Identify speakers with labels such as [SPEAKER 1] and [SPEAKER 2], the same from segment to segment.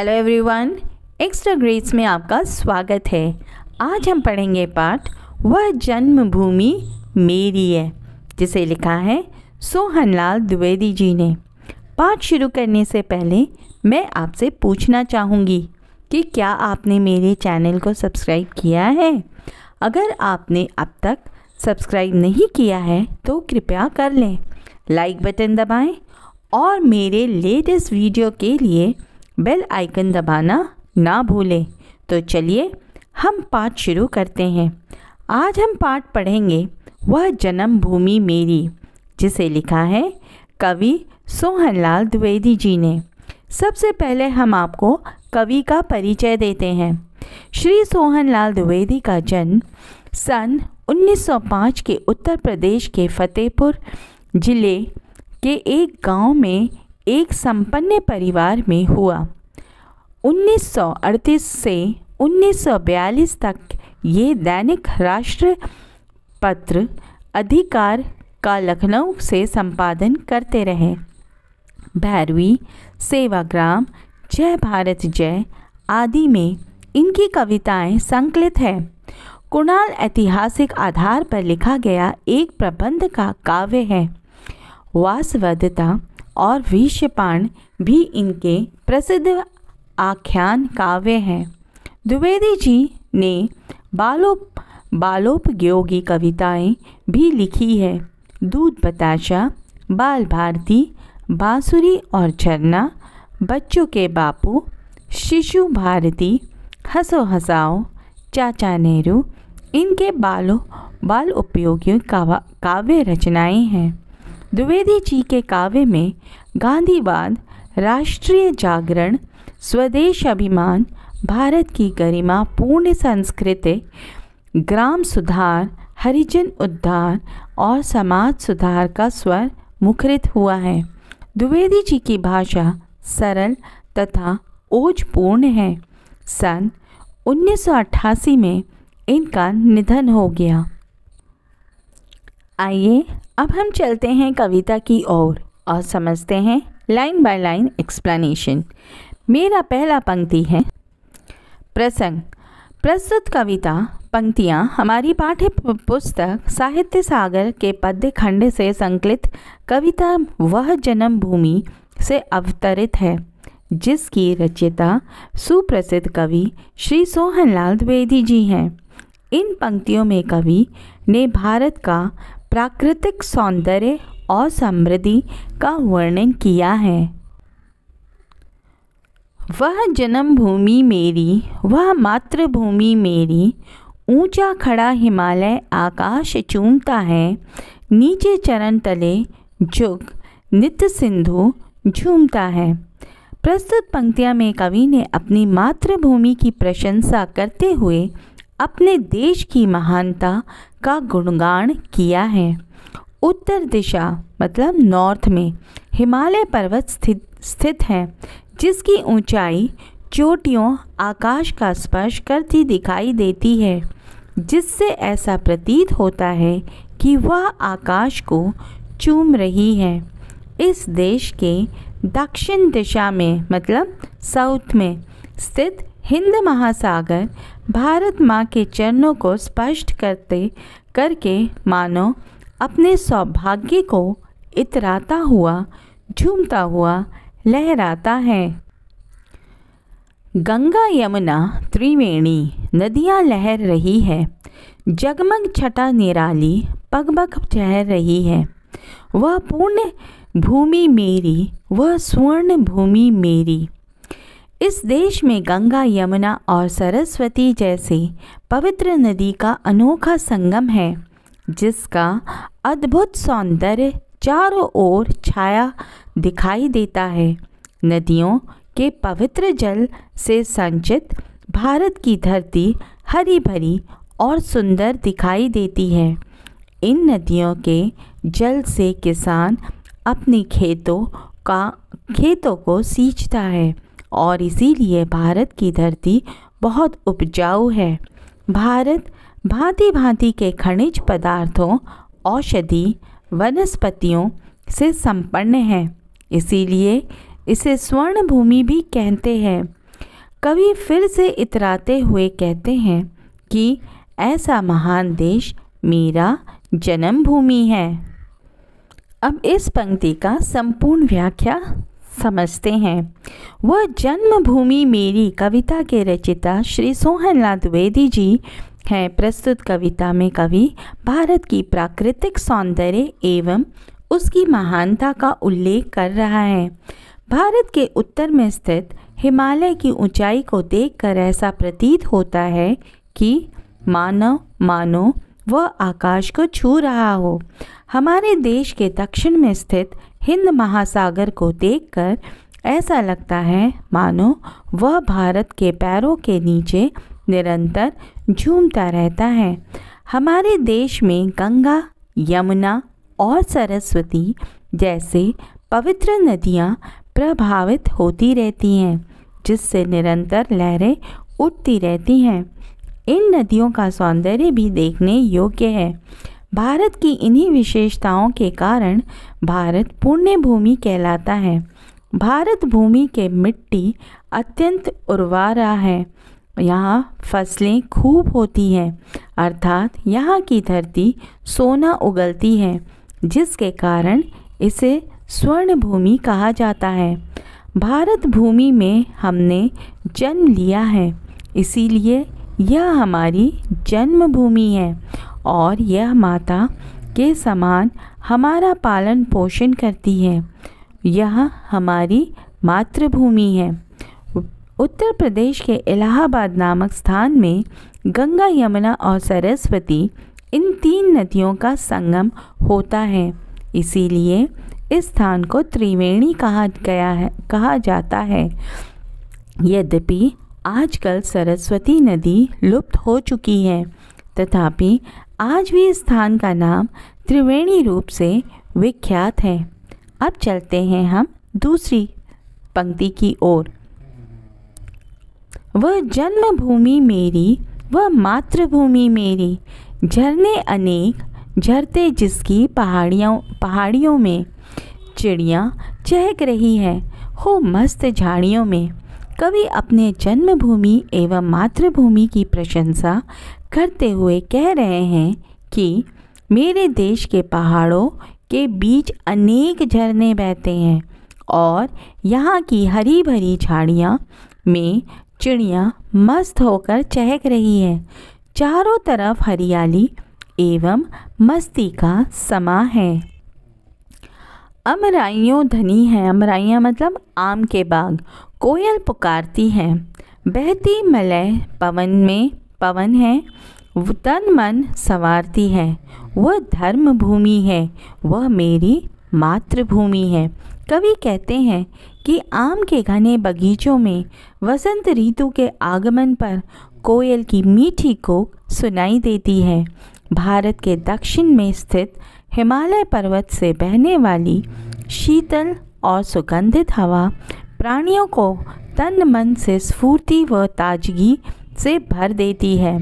[SPEAKER 1] hello everyone extra grades में आपका स्वागत है आज हम पढ़ेंगे पाठ वह जन्मभूमि मेरी है जिसे लिखा है सोहनलाल द्विवेदी जी ने पाठ शुरू करने से पहले मैं आपसे पूछना चाहूँगी कि क्या आपने मेरे चैनल को सब्सक्राइब किया है अगर आपने अब तक सब्सक्राइब नहीं किया है तो कृपया कर लें लाइक बटन दबाएं और मेरे लेटेस्ट वीडियो के लिए बेल आइकन दबाना ना भूलें तो चलिए हम पाठ शुरू करते हैं आज हम पाठ पढ़ेंगे वह जन्मभूमि मेरी जिसे लिखा है कवि सोहनलाल द्विवेदी जी ने सबसे पहले हम आपको कवि का परिचय देते हैं श्री सोहनलाल द्विवेदी का जन्म सन 1905 के उत्तर प्रदेश के फतेहपुर जिले के एक गांव में एक संपन्न परिवार में हुआ 1938 से 1942 तक ये दैनिक राष्ट्र पत्र अधिकार का लखनऊ से संपादन करते रहे भैरवी सेवाग्राम जय भारत जय आदि में इनकी कविताएं संकलित हैं कुणाल ऐतिहासिक आधार पर लिखा गया एक प्रबंध का काव्य है वासवदता और विष्यपाण भी इनके प्रसिद्ध आख्यान काव्य हैं द्विवेदी जी ने बालोप बालोपयोगी कविताएं भी लिखी है दूध बताशा बाल भारती बांसुरी और झरना बच्चों के बापू शिशु भारती हंसो हंसाओ चाचा नेहरू इनके बालों बाल उपयोगी काव्य रचनाएं हैं द्विवेदी जी के काव्य में गांधीवाद राष्ट्रीय जागरण स्वदेश अभिमान भारत की गरिमा पूर्ण संस्कृति ग्राम सुधार हरिजन उद्धार और समाज सुधार का स्वर मुखरित हुआ है द्विवेदी जी की भाषा सरल तथा ओजपूर्ण है सन 1988 में इनका निधन हो गया आइए अब हम चलते हैं कविता की ओर और, समझते हैं लाइन बाय लाइन एक्सप्लेनेशन मेरा पहला पंक्ति है प्रसंग प्रस्तुत कविता पंक्तियाँ हमारी पाठ्य पुस्तक साहित्य सागर के पद्य खंड से संकलित कविता वह जन्मभूमि से अवतरित है जिसकी रचयिता सुप्रसिद्ध कवि श्री सोहनलाल द्विवेदी जी हैं इन पंक्तियों में कवि ने भारत का प्राकृतिक सौंदर्य और समृद्धि का वर्णन किया है वह जन्मभूमि मेरी वह मातृभूमि मेरी ऊंचा खड़ा हिमालय आकाश चूमता है नीचे चरण तले झुग नित्य सिंधु झूमता है प्रस्तुत पंक्तियाँ में कवि ने अपनी मातृभूमि की प्रशंसा करते हुए अपने देश की महानता का गुणगान किया है उत्तर दिशा मतलब नॉर्थ में हिमालय पर्वत स्थित स्थित है जिसकी ऊंचाई चोटियों आकाश का स्पर्श करती दिखाई देती है जिससे ऐसा प्रतीत होता है कि वह आकाश को चूम रही है इस देश के दक्षिण दिशा में मतलब साउथ में स्थित हिंद महासागर भारत माँ के चरणों को स्पष्ट करते करके मानो अपने सौभाग्य को इतराता हुआ झूमता हुआ लहराता है गंगा यमुना त्रिवेणी नदियाँ लहर रही है जगमग छटा निराली पगबग ठहर रही है वह पूर्ण भूमि मेरी वह स्वर्ण भूमि मेरी इस देश में गंगा यमुना और सरस्वती जैसे पवित्र नदी का अनोखा संगम है जिसका अद्भुत सौंदर्य चारों ओर छाया दिखाई देता है नदियों के पवित्र जल से संचित भारत की धरती हरी भरी और सुंदर दिखाई देती है इन नदियों के जल से किसान अपने खेतों का खेतों को सींचता है और इसीलिए भारत की धरती बहुत उपजाऊ है भारत भांति भांति के खनिज पदार्थों औषधि वनस्पतियों से संपन्न है इसीलिए इसे स्वर्ण भूमि भी कहते हैं कवि फिर से इतराते हुए कहते हैं कि ऐसा महान देश मेरा जन्मभूमि है अब इस पंक्ति का संपूर्ण व्याख्या समझते हैं वह जन्मभूमि मेरी कविता के रचिता श्री सोहनलाल द्विवेदी जी हैं प्रस्तुत कविता में कवि भारत की प्राकृतिक सौंदर्य एवं उसकी महानता का उल्लेख कर रहा है भारत के उत्तर में स्थित हिमालय की ऊंचाई को देखकर ऐसा प्रतीत होता है कि मानव मानो वह आकाश को छू रहा हो हमारे देश के दक्षिण में स्थित हिंद महासागर को देखकर ऐसा लगता है मानो वह भारत के पैरों के नीचे निरंतर झूमता रहता है हमारे देश में गंगा यमुना और सरस्वती जैसे पवित्र नदियाँ प्रभावित होती रहती हैं जिससे निरंतर लहरें उठती रहती हैं इन नदियों का सौंदर्य भी देखने योग्य है भारत की इन्हीं विशेषताओं के कारण भारत पुण्य भूमि कहलाता है भारत भूमि के मिट्टी अत्यंत उर्वारा है यहाँ फसलें खूब होती हैं अर्थात यहाँ की धरती सोना उगलती है जिसके कारण इसे स्वर्ण भूमि कहा जाता है भारत भूमि में हमने जन्म लिया है इसीलिए यह हमारी जन्मभूमि है और यह माता के समान हमारा पालन पोषण करती है यह हमारी मातृभूमि है उत्तर प्रदेश के इलाहाबाद नामक स्थान में गंगा यमुना और सरस्वती इन तीन नदियों का संगम होता है इसीलिए इस स्थान को त्रिवेणी कहा गया है कहा जाता है यद्यपि आजकल सरस्वती नदी लुप्त हो चुकी है तथापि आज भी स्थान का नाम त्रिवेणी रूप से विख्यात है अब चलते हैं हम दूसरी पंक्ति की ओर वह जन्मभूमि मेरी वह मातृभूमि मेरी झरने अनेक झरते जिसकी पहाड़ियों पहाड़ियों में चिड़िया चहक रही है हो मस्त झाड़ियों में कवि अपने जन्मभूमि एवं मातृभूमि की प्रशंसा करते हुए कह रहे हैं कि मेरे देश के पहाड़ों के बीच अनेक झरने बहते हैं और यहाँ की हरी भरी झाड़ियाँ में चिड़िया मस्त होकर चहक रही है चारों तरफ हरियाली एवं मस्ती का समा है अमराइयों धनी हैं अमराइयाँ मतलब आम के बाग कोयल पुकारती हैं बहती मलय पवन में पवन है तन मन संवारती है वह धर्म भूमि है वह मेरी मातृभूमि है कवि कहते हैं कि आम के घने बगीचों में वसंत ऋतु के आगमन पर कोयल की मीठी कोक सुनाई देती है भारत के दक्षिण में स्थित हिमालय पर्वत से बहने वाली शीतल और सुगंधित हवा प्राणियों को तन मन से स्फूर्ति व ताजगी से भर देती है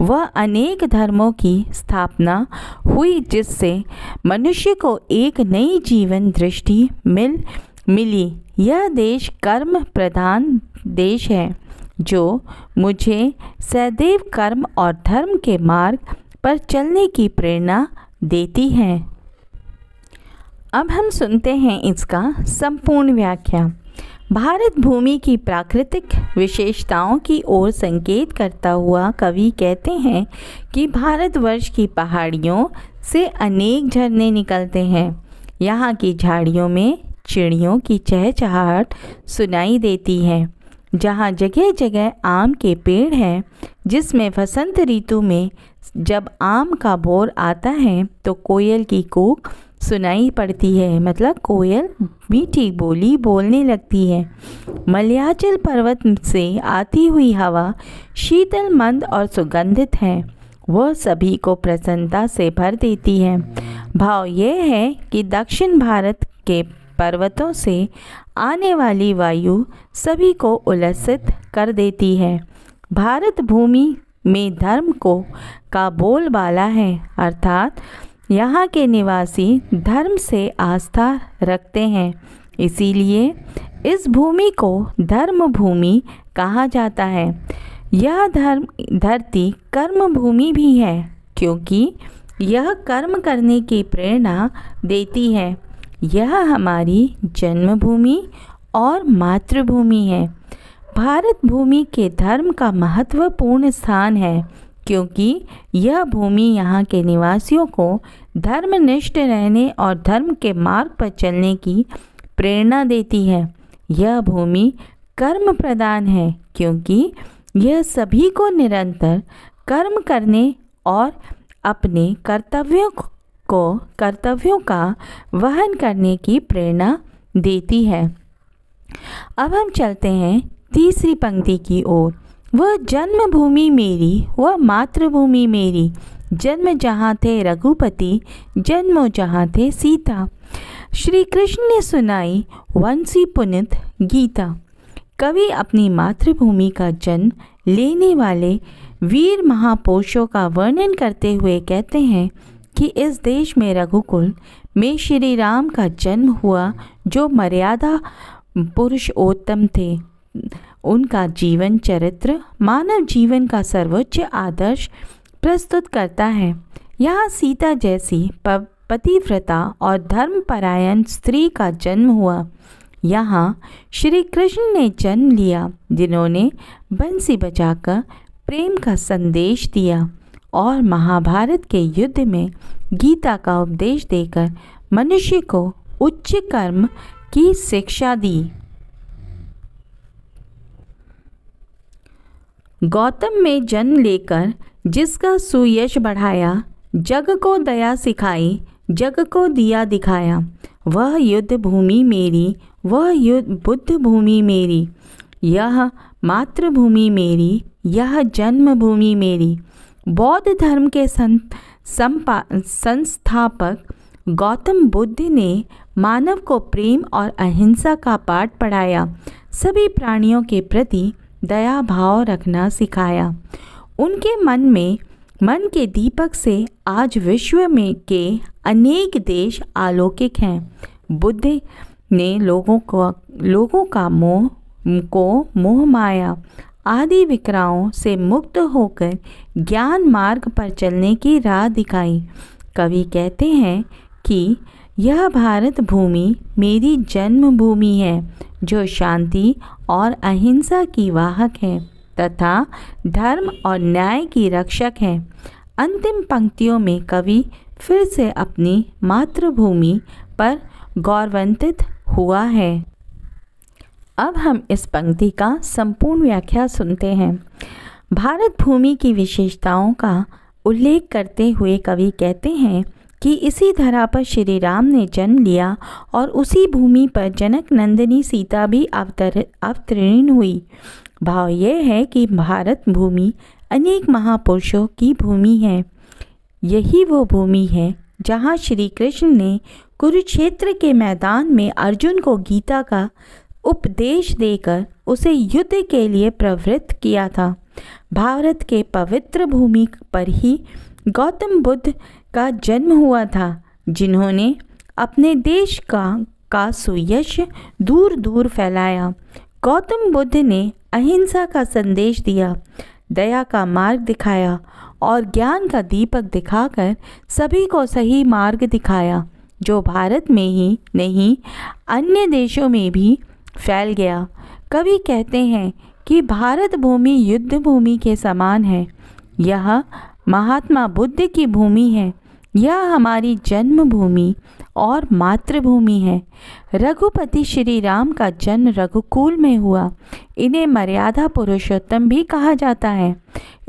[SPEAKER 1] वह अनेक धर्मों की स्थापना हुई जिससे मनुष्य को एक नई जीवन दृष्टि मिल मिली यह देश कर्म प्रधान देश है जो मुझे सदैव कर्म और धर्म के मार्ग पर चलने की प्रेरणा देती है अब हम सुनते हैं इसका संपूर्ण व्याख्या भारत भूमि की प्राकृतिक विशेषताओं की ओर संकेत करता हुआ कवि कहते हैं कि भारतवर्ष की पहाड़ियों से अनेक झरने निकलते हैं यहाँ की झाड़ियों में चिड़ियों की चहचहाट सुनाई देती है जहाँ जगह जगह आम के पेड़ हैं जिसमें वसंत ऋतु में जब आम का बोर आता है तो कोयल की कूक सुनाई पड़ती है मतलब कोयल मीठी बोली बोलने लगती है मलयाचल पर्वत से आती हुई हवा शीतल मंद और सुगंधित है वह सभी को प्रसन्नता से भर देती है भाव यह है कि दक्षिण भारत के पर्वतों से आने वाली वायु सभी को उल्लसित कर देती है भारत भूमि में धर्म को का बोलबाला है अर्थात यहाँ के निवासी धर्म से आस्था रखते हैं इसीलिए इस भूमि को धर्म भूमि कहा जाता है यह धर्म धरती कर्म भूमि भी है क्योंकि यह कर्म करने की प्रेरणा देती है यह हमारी जन्मभूमि और मातृभूमि है भारत भूमि के धर्म का महत्वपूर्ण स्थान है क्योंकि यह भूमि यहाँ के निवासियों को धर्मनिष्ठ रहने और धर्म के मार्ग पर चलने की प्रेरणा देती है यह भूमि कर्म प्रदान है क्योंकि यह सभी को निरंतर कर्म करने और अपने कर्तव्यों को कर्तव्यों का वहन करने की प्रेरणा देती है अब हम चलते हैं तीसरी पंक्ति की ओर वह जन्मभूमि मेरी वह मातृभूमि मेरी जन्म जहाँ थे रघुपति जन्मो जहाँ थे सीता श्री कृष्ण ने सुनाई वंशी पुनित गीता कवि अपनी मातृभूमि का जन्म लेने वाले वीर महापुरुषों का वर्णन करते हुए कहते हैं कि इस देश में रघुकुल में श्री राम का जन्म हुआ जो मर्यादा पुरुषोत्तम थे उनका जीवन चरित्र मानव जीवन का सर्वोच्च आदर्श प्रस्तुत करता है यहाँ सीता जैसी पतिव्रता और धर्मपरायण स्त्री का जन्म हुआ यहाँ श्री कृष्ण ने जन्म लिया जिन्होंने बंसी बजाकर प्रेम का संदेश दिया और महाभारत के युद्ध में गीता का उपदेश देकर मनुष्य को उच्च कर्म की शिक्षा दी गौतम में जन्म लेकर जिसका सुयश बढ़ाया जग को दया सिखाई जग को दिया दिखाया वह युद्ध भूमि मेरी वह युद्ध बुद्ध भूमि मेरी यह मातृभूमि मेरी यह जन्मभूमि मेरी बौद्ध धर्म के संत संपा संस्थापक गौतम बुद्ध ने मानव को प्रेम और अहिंसा का पाठ पढ़ाया सभी प्राणियों के प्रति दया भाव रखना सिखाया उनके मन में मन के दीपक से आज विश्व में के अनेक देश आलौकिक हैं बुद्ध ने लोगों को लोगों का मोह को मोह माया आदि विकराओं से मुक्त होकर ज्ञान मार्ग पर चलने की राह दिखाई कवि कहते हैं कि यह भारत भूमि मेरी जन्मभूमि है जो शांति और अहिंसा की वाहक हैं तथा धर्म और न्याय की रक्षक हैं अंतिम पंक्तियों में कवि फिर से अपनी मातृभूमि पर गौरवंतित हुआ है अब हम इस पंक्ति का संपूर्ण व्याख्या सुनते हैं भारत भूमि की विशेषताओं का उल्लेख करते हुए कवि कहते हैं कि इसी धरा पर श्री राम ने जन्म लिया और उसी भूमि पर जनक नंदिनी सीता भी अवतर अवतीर्ण हुई भाव यह है कि भारत भूमि अनेक महापुरुषों की भूमि है यही वो भूमि है जहाँ श्री कृष्ण ने कुरुक्षेत्र के मैदान में अर्जुन को गीता का उपदेश देकर उसे युद्ध के लिए प्रवृत्त किया था भारत के पवित्र भूमि पर ही गौतम बुद्ध का जन्म हुआ था जिन्होंने अपने देश का का सुयश दूर दूर फैलाया गौतम बुद्ध ने अहिंसा का संदेश दिया दया का मार्ग दिखाया और ज्ञान का दीपक दिखाकर सभी को सही मार्ग दिखाया जो भारत में ही नहीं अन्य देशों में भी फैल गया कवि कहते हैं कि भारत भूमि युद्ध भूमि के समान है यह महात्मा बुद्ध की भूमि है यह हमारी जन्मभूमि और मातृभूमि है रघुपति श्री राम का जन्म रघुकुल में हुआ इन्हें मर्यादा पुरुषोत्तम भी कहा जाता है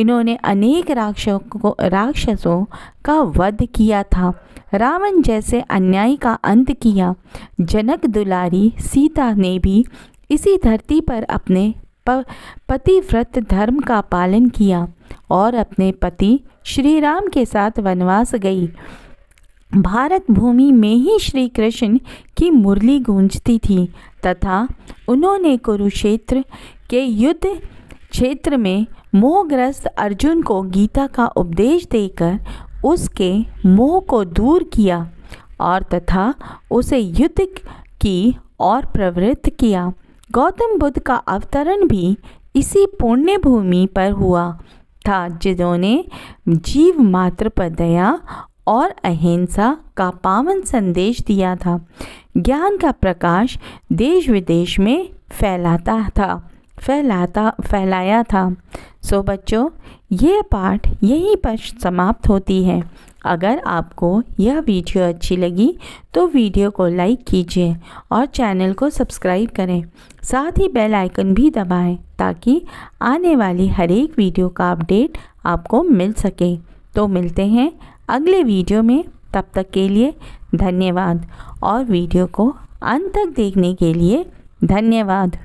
[SPEAKER 1] इन्होंने अनेक राक्षसों को राक्षसों का वध किया था रावण जैसे अन्यायी का अंत किया जनक दुलारी सीता ने भी इसी धरती पर अपने पतिव्रत धर्म का पालन किया और अपने पति श्री राम के साथ वनवास गई भारत भूमि में ही श्री कृष्ण की मुरली गूंजती थी तथा उन्होंने कुरुक्षेत्र के युद्ध क्षेत्र में मोहग्रस्त अर्जुन को गीता का उपदेश देकर उसके मोह को दूर किया और तथा उसे युद्ध की और प्रवृत्त किया गौतम बुद्ध का अवतरण भी इसी पुण्य भूमि पर हुआ था जिन्होंने जीव मात्र पर दया और अहिंसा का पावन संदेश दिया था ज्ञान का प्रकाश देश विदेश में फैलाता था फैलाता फैलाया था सो बच्चों यह पाठ यहीं पर समाप्त होती है अगर आपको यह वीडियो अच्छी लगी तो वीडियो को लाइक कीजिए और चैनल को सब्सक्राइब करें साथ ही बेल आइकन भी दबाएं ताकि आने वाली हर एक वीडियो का अपडेट आपको मिल सके तो मिलते हैं अगले वीडियो में तब तक के लिए धन्यवाद और वीडियो को अंत तक देखने के लिए धन्यवाद